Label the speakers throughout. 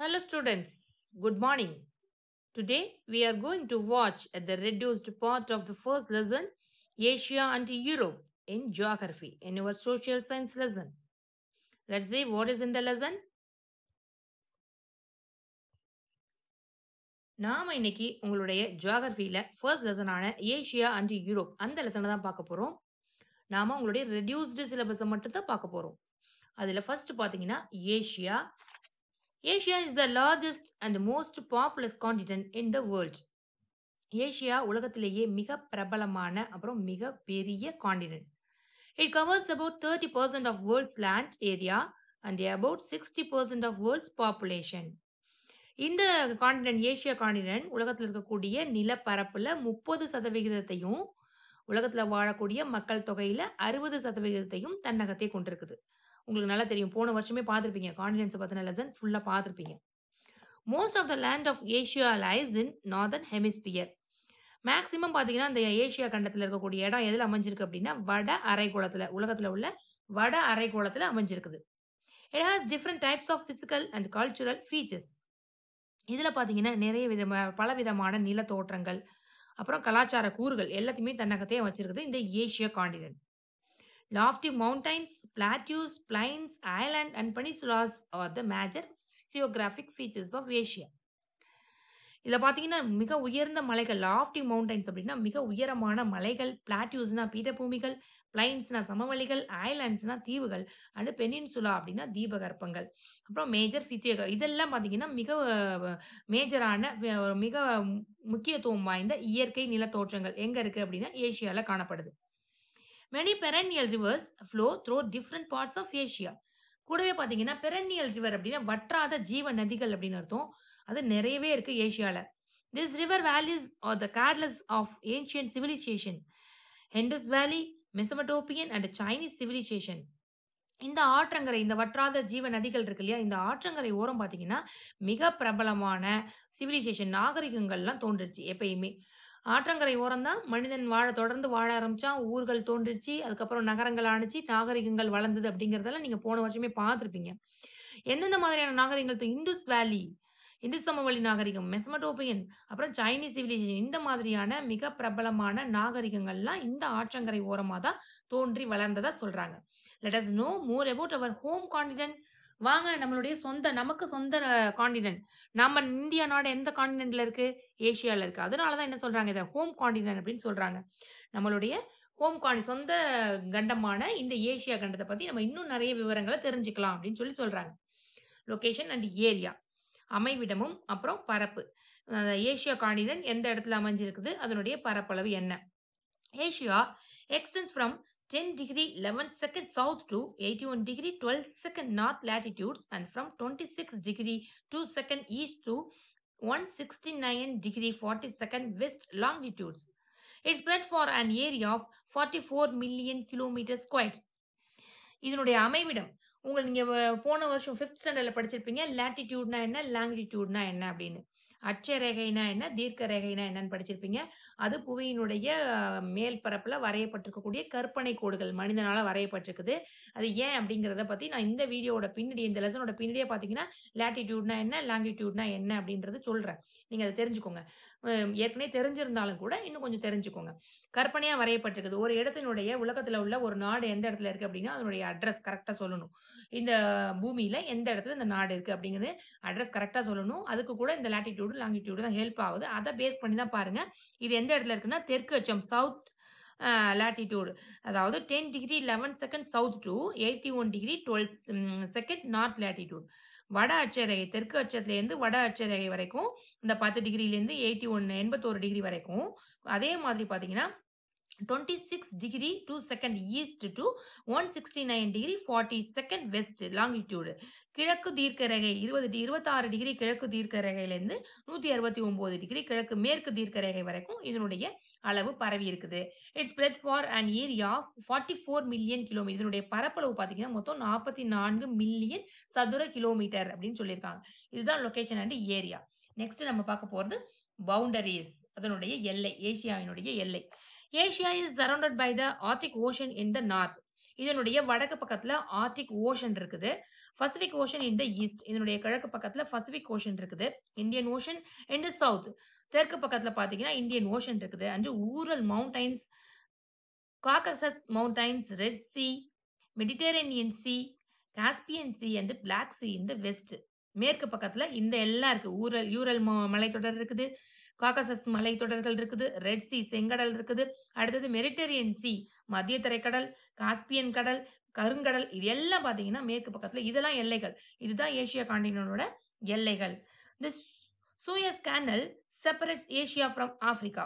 Speaker 1: Hello students, good morning. Today we are going to watch at the reduced part of the first lesson Asia and Europe in geography in our social science lesson. Let's see what is in the lesson. நாம் இன்னைக்கு உங்களுடைய ஜியாகிரஃபியில் first லெசனான Asia and Europe அந்த லெசனை தான் பார்க்க போகிறோம் நாம் உங்களுடைய ரெடியூஸ்டு சிலபஸை மட்டும் தான் பார்க்க போகிறோம் அதில் ஃபர்ஸ்ட் பார்த்தீங்கன்னா Asia Asia is the largest and most populous continent in the world Asia உலகத்திலேயே மிக பிரபலமான அப்புறம் மிக பெரிய continent it covers about thirty percent of world's land area and about sixty percent of world's population இந்த continent Asia continent உலகத்தில் இருக்கக்கூடிய நிலப்பரப்பில் முப்பது சதவிகிதத்தையும் உலகத்தில் வாழக்கூடிய மக்கள் தொகையில் அறுபது சதவிகிதத்தையும் தன்னகத்தை கொண்டிருக்குது உங்களுக்கு நல்லா தெரியும் போன வருஷமே பார்த்துருப்பீங்க கான்டினென்ட்ஸை பற்றின லெசன் ஃபுல்லாக பார்த்துருப்பீங்க most of the land of Asia lies in northern hemisphere maximum பார்த்தீங்கன்னா இந்த ஏஷியா கண்டத்தில் இருக்கக்கூடிய இடம் எதில் அமைஞ்சிருக்கு அப்படின்னா வட அரைக்கோளத்தில் உலகத்தில் உள்ள வட அரைக்கோளத்தில் அமைஞ்சிருக்குது it has different types of physical and cultural features இதில் பார்த்தீங்கன்னா நிறைய வித பல விதமான நில தோற்றங்கள் அப்புறம் கலாச்சார கூறுகள் எல்லாத்தையுமே தன்னகத்தையே வச்சிருக்குது இந்த Asia continent lofty mountains plateaus plains island and peninsulas are the major physiographic features of Asia இதில் பார்த்தீங்கன்னா மிக உயர்ந்த மலைகள் லாஃப்டி மவுண்டைன்ஸ் அப்படின்னா மிக உயரமான மலைகள் பிளாட்யூஸ்னா பீடபூமிகள் பிளைன்ஸ்னா சமவெளிகள் ஐலாண்ட்ஸ்னா தீவுகள் அண்டு பெனின்சுலா அப்படின்னா தீபகற்பங்கள் அப்புறம் மேஜர் ஃபிசியோ இதெல்லாம் பார்த்தீங்கன்னா மிக மேஜரான மிக முக்கியத்துவம் வாய்ந்த இயற்கை நிலத்தோற்றங்கள் எங்கே இருக்குது அப்படின்னா ஏஷியாவில் காணப்படுது many perennial rivers flow through different parts of Asia கூடவே பார்த்தீங்கன்னா பெரன்னியல் ரிவர் அப்படின்னா வற்றாத ஜீவ நதிகள் அப்படின்னு அர்த்தம் அது நிறையவே இருக்கு ஏஷியாவில் this river valleys are the cradles of ancient civilisation Indus valley Mesopotamian and Chinese civilisation இந்த ஆற்றங்கரை இந்த வற்றாத ஜீவ நதிகள் இருக்கு இல்லையா இந்த ஆற்றங்கரை ஓரம் பார்த்தீங்கன்னா மிக பிரபலமான சிவிலைசேஷன் நாகரிகங்கள்லாம் தோன்றுச்சு எப்பயுமே ஆற்றங்கரை ஓரம்தான் மனிதன் வாழ தொடர்ந்து வாழ ஆரம்பித்தான் ஊர்கள் தோன்றிடுச்சு அதுக்கப்புறம் நகரங்கள் ஆணிச்சு நாகரிகங்கள் வளர்ந்தது அப்படிங்கிறதெல்லாம் நீங்கள் போன வருஷமே பார்த்துருப்பீங்க எந்தெந்த மாதிரியான நாகரிகங்கள் இந்துஸ் வேலி இந்து சமவெளி நாகரிகம் மெசமடோபியன் அப்புறம் சைனீஸ் சிவிலைசேஷன் இந்த மாதிரியான மிக பிரபலமான நாகரிகங்கள்லாம் இந்த ஆற்றங்கரை ஓரமாக தான் தோன்றி வளர்ந்ததாக சொல்கிறாங்க let us know more about our home continent வாங்க நம்மளுடைய சொந்த நமக்கு சொந்த காண்டினென்ட் நம்ம இந்தியா நாடு எந்த காண்டினென்ட்ல இருக்கு ஏஷியாவில் இருக்கு அதனால தான் என்ன சொல்றாங்க இதை ஹோம் காண்டினென்ட் அப்படின்னு சொல்றாங்க நம்மளுடைய ஹோம் காண்டி சொந்த கண்டமான இந்த ஏஷியா கண்டத்தை பத்தி நம்ம இன்னும் நிறைய விவரங்களை தெரிஞ்சுக்கலாம் அப்படின்னு சொல்லி சொல்றாங்க லொக்கேஷன் அண்ட் ஏரியா அமைவிடமும் அப்புறம் பரப்பு ஏஷியா காண்டினென்ட் எந்த இடத்துல அமைஞ்சிருக்குது அதனுடைய பரப்பளவு என்ன Asia extends from 10 degree 11 second south to 81 degree 12 second north latitudes and from 26 degree 2 second east to 169 degree 40 second west longitudes. It spread for an area of 44 million kilometers squared. இதனுடைய அமைவிடம் உங்கள் நீங்கள் போன வருஷம் ஃபிஃப்த் ஸ்டாண்டர்டில் படிச்சிருப்பீங்க லேட்டிடியூட்னா என்ன லாங்கிடியூட்னா என்ன அப்படின்னு அட்ச ரேகைனா என்ன தீர்க்க ரேகைனா என்னன்னு படிச்சிருப்பீங்க அது புவியினுடைய மேல் பரப்பில் வரையப்பட்டிருக்கக்கூடிய கற்பனை கோடுகள் மனிதனால் வரையப்பட்டிருக்குது அது ஏன் அப்படிங்கிறத பற்றி நான் இந்த வீடியோட பின்னாடி இந்த லெசனோட பின்னாடியே பார்த்தீங்கன்னா லேட்டிடியூட்னா என்ன லாங்கிடியூட்னா என்ன அப்படின்றது சொல்கிறேன் நீங்கள் அதை தெரிஞ்சுக்கோங்க ஏற்கனவே தெரிஞ்சிருந்தாலும் கூட இன்னும் கொஞ்சம் தெரிஞ்சுக்கோங்க கற்பனையாக வரையப்பட்டிருக்குது ஒரு இடத்தினுடைய உலகத்தில் உள்ள ஒரு நாடு எந்த இடத்துல இருக்குது அப்படின்னா அதனுடைய அட்ரஸ் கரெக்டாக சொல்லணும் இந்த பூமியில எந்த இடத்துல இந்த நாடு இருக்கு அப்படிங்கிறது அட்ரஸ் கரெக்டா சொல்லணும் அதுக்கு கூட இந்த லாட்டிடியூடு லாங்கிடியூடு தான் ஹெல்ப் ஆகுது அதை பேஸ் பண்ணி தான் பாருங்க இது எந்த இடத்துல இருக்குன்னா தெற்கு அச்சம் சவுத் லாட்டிடியூடு அதாவது ten degree eleven second south to eighty one degree twelve second north latitude வட அச்சரேகை தெற்கு அச்சத்துலேருந்து வட அச்சரேகை வரைக்கும் இந்த பத்து டிகிரிலேருந்து எயிட்டி ஒன் எண்பத்தோரு டிகிரி வரைக்கும் அதே மாதிரி பார்த்தீங்கன்னா 26 degree 2 second east to 169 degree 40 second west longitude கிழக்கு தீர்க்கரகை 26 degree இருபத்தாறு டிகிரி கிழக்கு தீர்க்க ரேகையிலேருந்து நூற்றி அறுபத்தி டிகிரி கிழக்கு மேற்கு தீர்க்கரகை வரைக்கும் இதனுடைய அளவு பரவி இருக்குது it's spread for an area of forty four million இதனுடைய பரப்பளவு பார்த்தீங்கன்னா மொத்தம் நாற்பத்தி நான்கு மில்லியன் சதுர கிலோமீட்டர் அப்படின்னு சொல்லியிருக்காங்க இதுதான் location அண்ட் ஏரியா next நம்ம பார்க்க போகிறது பவுண்டரிஸ் அதனுடைய எல்லை ஏசியாவினுடைய எல்லை Asia is surrounded by the Arctic Ocean in the north இதனுடைய வடக்கு பக்கத்துல ஆர்டிக் ஓஷன் இருக்குது Pacific Ocean in the east இதனுடைய கிழக்கு பக்கத்துல பசிபிக் ஓஷன் இருக்குது Indian Ocean in the south தெற்கு பக்கத்துல பாத்தீங்கன்னா இந்தியன் ஓஷன் இருக்குது and Ural Mountains Caucasus Mountains Red Sea Mediterranean Sea Caspian Sea and Black Sea in the west மேற்கு பக்கத்தில் இந்த எல்லாம் இருக்குது ஊரல் யூரல் மலைத்தொடர் இருக்குது காகசஸ் மலைத்தொடர்கள் இருக்குது ரெட் சி செங்கடல் இருக்குது அடுத்தது மெரிட்டேரியன் சி மத்திய தரைக்கடல் காஸ்பியன் கடல் கருங்கடல் இது எல்லாம் பார்த்தீங்கன்னா மேற்கு பக்கத்தில் இதெல்லாம் எல்லைகள் இதுதான் ஏஷியா காண்டினோட எல்லைகள் the Suez Canal separates Asia from Africa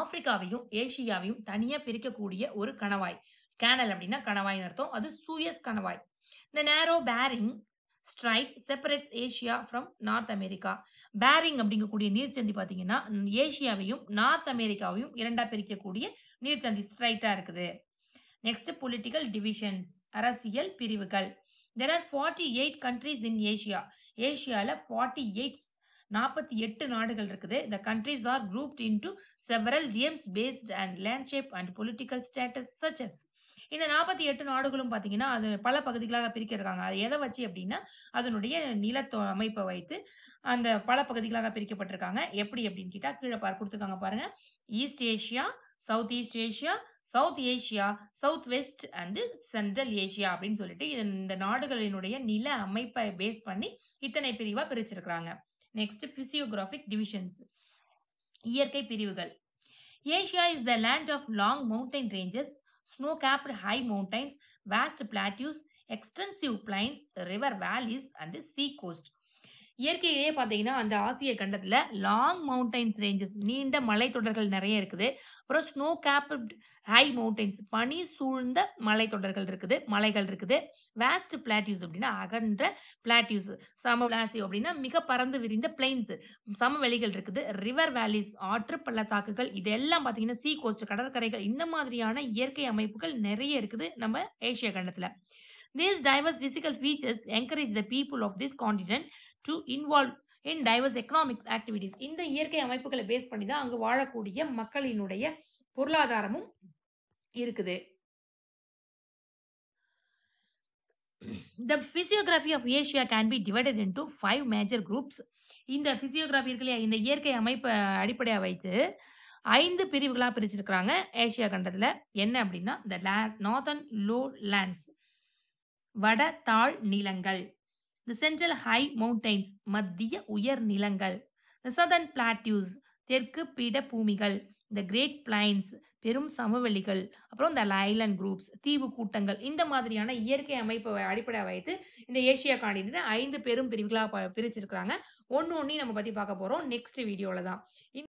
Speaker 1: ஆப்பிரிக்காவையும் ஏஷியாவையும் தனியாக பிரிக்கக்கூடிய ஒரு கணவாய் கேனல் அப்படின்னா கணவாய்னு அர்த்தம் அது சூயஸ் கணவாய் இந்த narrow Bering Strait separates Asia from North America Bering அப்படிங்கக்கூடிய நீர்ச்சந்தி பார்த்தீங்கன்னா ஏஷியாவையும் நார்த் அமெரிக்காவையும் இரண்டாக பிரிக்கக்கூடிய நீர்ச்சந்தி ஸ்ட்ரைட்டாக இருக்குது நெக்ஸ்ட் பொலிட்டிக்கல் டிவிஷன்ஸ் அரசியல் பிரிவுகள் there are forty eight countries in Asia ஏஷியாவில் ஃபார்ட்டி எயிட்ஸ் நாற்பத்தி எட்டு நாடுகள் இருக்குது the countries are grouped to several realms based and land shape and political status such as இந்த நாற்பத்தி எட்டு நாடுகளும் பார்த்தீங்கன்னா அது பல பகுதிகளாக பிரிக்கிறாங்க அது எதை வச்சு அப்படின்னா அதனுடைய நிலத்தோ அமைப்பை வைத்து அந்த பல பகுதிகளாக பிரிக்கப்பட்டிருக்காங்க எப்படி அப்படின்னு கேட்டால் கீழே பார் கொடுத்துருக்காங்க பாருங்க East Asia South East Asia South Asia South West and Central Asia அப்படின்னு சொல்லிட்டு இந்த நாடுகளினுடைய நில அமைப்பை பேஸ் பண்ணி இத்தனை பிரிவாக பிரிச்சிருக்கிறாங்க நெக்ஸ்ட் பிசியோகிராஃபிக் டிவிஷன்ஸ் இயற்கை பிரிவுகள் Asia is the land of long mountain ranges snow capped high mountains, vast plateaus, extensive plains, river valleys, and sea coast. இயற்கையிலே பார்த்தீங்கன்னா அந்த ஆசிய கண்டத்தில் லாங் மவுண்டைன்ஸ் ரேஞ்சஸ் நீண்ட மலைத்தொடர்கள் நிறைய இருக்குது அப்புறம் ஸ்னோ கேப்ட் ஹை மவுண்டைன்ஸ் பனி சூழ்ந்த மலைத்தொடர்கள் இருக்குது மலைகள் இருக்குது வேஸ்ட் பிளாட்யூஸ் அப்படின்னா அகன்ற பிளாட்யூஸ் சம பிளாட்யூ அப்படின்னா மிக பறந்து விரிந்த பிளைன்ஸ் சமவெளிகள் இருக்குது ரிவர் வேலிஸ் ஆற்று பள்ளத்தாக்குகள் இதெல்லாம் பார்த்தீங்கன்னா சீ கோஸ்ட் கடற்கரைகள் இந்த மாதிரியான இயற்கை அமைப்புகள் நிறைய இருக்குது நம்ம ஏஷிய கண்டத்தில் These diverse physical features encourage the people of this continent to involve in diverse economics activities இந்த இயற்கை அமைப்புகளை பேஸ் பண்ணி தான் அங்கு வாழக்கூடிய மக்களினுடைய பொருளாதாரமும் இருக்குது the physiography of Asia can be divided into five major groups இந்த பிசியோகிராஃபி இருக்கு இல்லையா இந்த இயற்கை அமைப்பை அடிப்படையாக வைத்து ஐந்து பிரிவுகளாக பிரிச்சிருக்கிறாங்க ஏஷியா கண்டத்தில் என்ன அப்படின்னா த லே நார்த்தன் லோ லேண்ட்ஸ் வட தாழ் நிலங்கள் த சென்ட்ரல் ஹை மவுண்டைன்ஸ் மத்திய உயர் நிலங்கள் த சதர்ன் பிளாட்யூஸ் தெற்கு பீட பூமிகள் இந்த கிரேட் பிளைன்ஸ் பெரும் சமவெளிகள் அப்புறம் இந்த ஐலண்ட் குரூப்ஸ் தீவு கூட்டங்கள் இந்த மாதிரியான இயற்கை அமைப்பை அடிப்படையாக வைத்து இந்த ஏஷியா காண்டினு ஐந்து பெரும் பிரிவுகளாக பிரிச்சிருக்கிறாங்க ஒன்று ஒன்றையும் நம்ம பற்றி பார்க்க போகிறோம் நெக்ஸ்ட் வீடியோவில் தான்